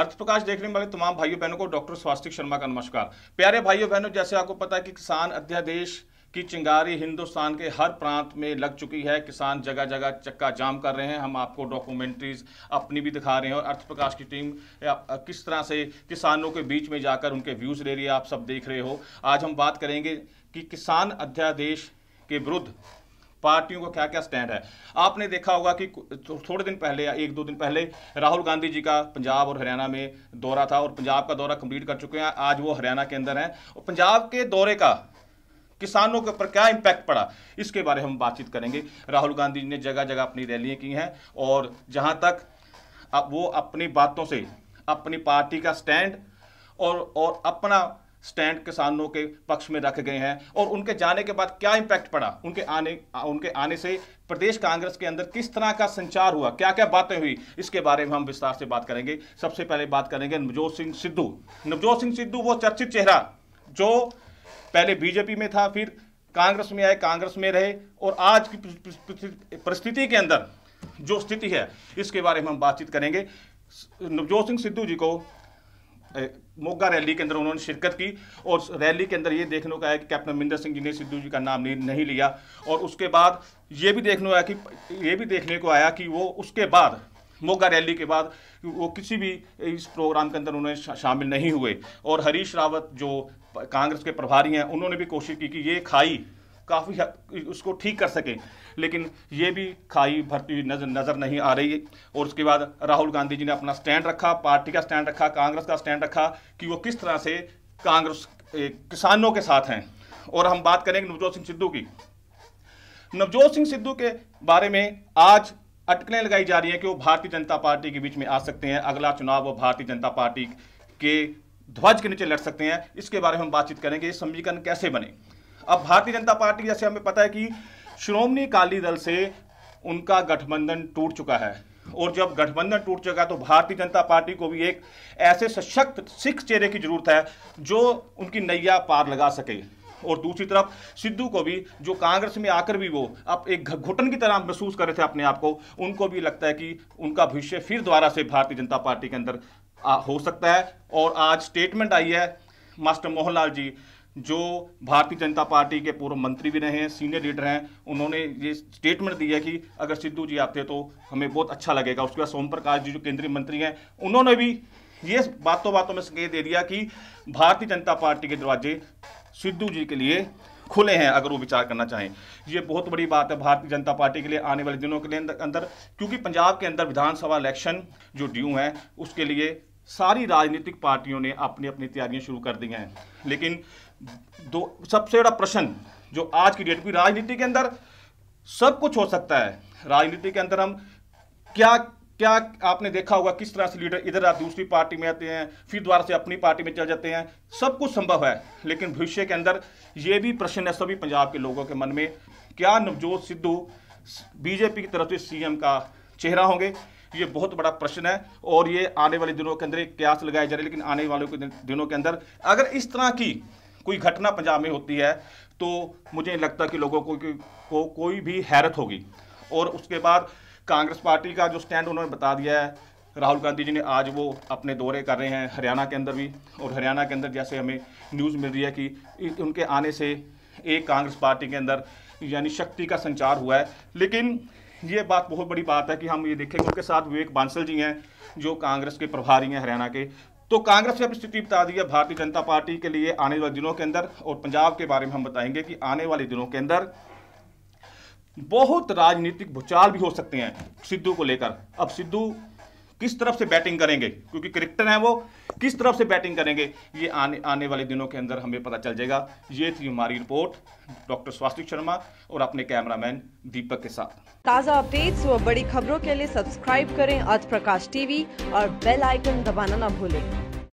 अर्थ प्रकाश देखने वाले तमाम भाइयों बहनों को डॉक्टर स्वास्तिक शर्मा का नमस्कार प्यारे भाइयों बहनों जैसे आपको पता है कि किसान अध्यादेश की चिंगारी हिंदुस्तान के हर प्रांत में लग चुकी है किसान जगह जगह चक्का जाम कर रहे हैं हम आपको डॉक्यूमेंट्रीज अपनी भी दिखा रहे हैं और अर्थ प्रकाश की टीम किस तरह से किसानों के बीच में जाकर उनके व्यूज़ ले रही है आप सब देख रहे हो आज हम बात करेंगे कि किसान अध्यादेश के विरुद्ध पार्टियों का क्या क्या स्टैंड है आपने देखा होगा कि थोड़े दिन पहले या एक दो दिन पहले राहुल गांधी जी का पंजाब और हरियाणा में दौरा था और पंजाब का दौरा कंप्लीट कर चुके हैं आज वो हरियाणा के अंदर हैं और पंजाब के दौरे का किसानों के ऊपर क्या इम्पैक्ट पड़ा इसके बारे में हम बातचीत करेंगे राहुल गांधी जी ने जगह जगह अपनी रैलियाँ की हैं और जहाँ तक अब वो अपनी बातों से अपनी पार्टी का स्टैंड और और अपना स्टैंड किसानों के पक्ष में रख गए हैं और उनके जाने के बाद क्या इम्पैक्ट पड़ा उनके आने उनके आने से प्रदेश कांग्रेस के अंदर किस तरह का संचार हुआ क्या क्या बातें हुई इसके बारे में हम विस्तार से बात करेंगे सबसे पहले बात करेंगे नवजोत सिंह सिद्धू नवजोत सिंह सिद्धू वो चर्चित चेहरा जो पहले बीजेपी में था फिर कांग्रेस में आए कांग्रेस में रहे और आज की परिस्थिति के अंदर जो स्थिति है इसके बारे में हम बातचीत करेंगे नवजोत सिंह सिद्धू जी को मोगा रैली के अंदर उन्होंने शिरकत की और रैली के अंदर ये देखने को आया कि कैप्टन अमरिंदर सिंह जी ने सिद्धू जी का नाम नहीं, लिया और उसके बाद ये भी देखने को आया कि ये भी देखने को आया कि वो उसके बाद मोगा रैली के बाद वो किसी भी इस प्रोग्राम के अंदर उन्होंने शामिल नहीं हुए और हरीश रावत जो कांग्रेस के प्रभारी हैं उन्होंने भी कोशिश की कि ये खाई काफ़ी उसको ठीक कर सकें लेकिन ये भी खाई भरती हुई नजर नज़र नहीं आ रही है और उसके बाद राहुल गांधी जी ने अपना स्टैंड रखा पार्टी का स्टैंड रखा कांग्रेस का स्टैंड रखा कि वो किस तरह से कांग्रेस किसानों के साथ हैं और हम बात करेंगे नवजोत सिंह सिद्धू की नवजोत सिंह सिद्धू के बारे में आज अटकलें लगाई जा रही हैं कि वो भारतीय जनता पार्टी के बीच में आ सकते हैं अगला चुनाव वो भारतीय जनता पार्टी के ध्वज के नीचे लड़ सकते हैं इसके बारे में हम बातचीत करेंगे समीकरण कैसे बने अब भारतीय जनता पार्टी जैसे हमें पता है कि श्रोमणी अकाली दल से उनका गठबंधन टूट चुका है और जब गठबंधन टूट चुका है तो भारतीय जनता पार्टी को भी एक ऐसे सशक्त सिख चेहरे की जरूरत है जो उनकी नैया पार लगा सके और दूसरी तरफ सिद्धू को भी जो कांग्रेस में आकर भी वो अब एक घुटन की तरह महसूस कर रहे थे अपने आप को उनको भी लगता है कि उनका भविष्य फिर दोबारा से भारतीय जनता पार्टी के अंदर आ, हो सकता है और आज स्टेटमेंट आई है मास्टर मोहनलाल जी जो भारतीय जनता पार्टी के पूर्व मंत्री भी रहे हैं सीनियर लीडर हैं उन्होंने ये स्टेटमेंट दिया कि अगर सिद्धू जी आते तो हमें बहुत अच्छा लगेगा उसके बाद सोम प्रकाश जी जो केंद्रीय मंत्री हैं उन्होंने भी ये बातों बातों में संकेत दे दिया कि भारतीय जनता पार्टी के दरवाजे सिद्धू जी के लिए खुले हैं अगर वो विचार करना चाहें ये बहुत बड़ी बात है भारतीय जनता पार्टी के लिए आने वाले दिनों के लिए अंदर क्योंकि पंजाब के अंदर विधानसभा इलेक्शन जो ड्यू हैं उसके लिए सारी राजनीतिक पार्टियों ने अपनी अपनी तैयारियां शुरू कर दी हैं लेकिन दो सबसे बड़ा प्रश्न जो आज की डेट भी राजनीति के अंदर सब कुछ हो सकता है राजनीति के अंदर हम क्या क्या आपने देखा होगा किस तरह से लीडर इधर दूसरी पार्टी में आते हैं फिर दोबारा से अपनी पार्टी में चल जाते हैं सब कुछ संभव है लेकिन भविष्य के अंदर ये भी प्रश्न है सभी पंजाब के लोगों के मन में क्या नवजोत सिद्धू बीजेपी की तरफ से सीएम का चेहरा होंगे ये बहुत बड़ा प्रश्न है और ये आने वाले दिनों के अंदर एक कयास लगाया जा रहा है लेकिन आने वाले दिनों के अंदर अगर इस तरह की कोई घटना पंजाब में होती है तो मुझे लगता कि लोगों को, को कोई भी हैरत होगी और उसके बाद कांग्रेस पार्टी का जो स्टैंड उन्होंने बता दिया है राहुल गांधी जी ने आज वो अपने दौरे कर रहे हैं हरियाणा के अंदर भी और हरियाणा के अंदर जैसे हमें न्यूज़ मिल रही है कि उनके आने से एक कांग्रेस पार्टी के अंदर यानी शक्ति का संचार हुआ है लेकिन ये बात बहुत बड़ी बात है कि हम ये देखेंगे उनके साथ विवेक बांसल जी हैं जो कांग्रेस के प्रभारी हैं हरियाणा के तो कांग्रेस ने अपनी स्थिति बता दी है भारतीय जनता पार्टी के लिए आने वाले दिनों के अंदर और पंजाब के बारे में हम बताएंगे कि आने वाले दिनों के अंदर बहुत राजनीतिक भूचाल भी हो सकते हैं सिद्धू को लेकर अब सिद्धू किस तरफ से बैटिंग करेंगे क्योंकि क्रिकेटर हैं वो किस तरफ से बैटिंग करेंगे ये आने आने वाले दिनों के अंदर हमें पता चल जाएगा ये थी हमारी रिपोर्ट डॉक्टर स्वास्तिक शर्मा और अपने कैमरामैन दीपक के साथ ताज़ा अपडेट्स और बड़ी खबरों के लिए सब्सक्राइब करें आज प्रकाश टीवी और बेल आइकन दबाना ना भूलें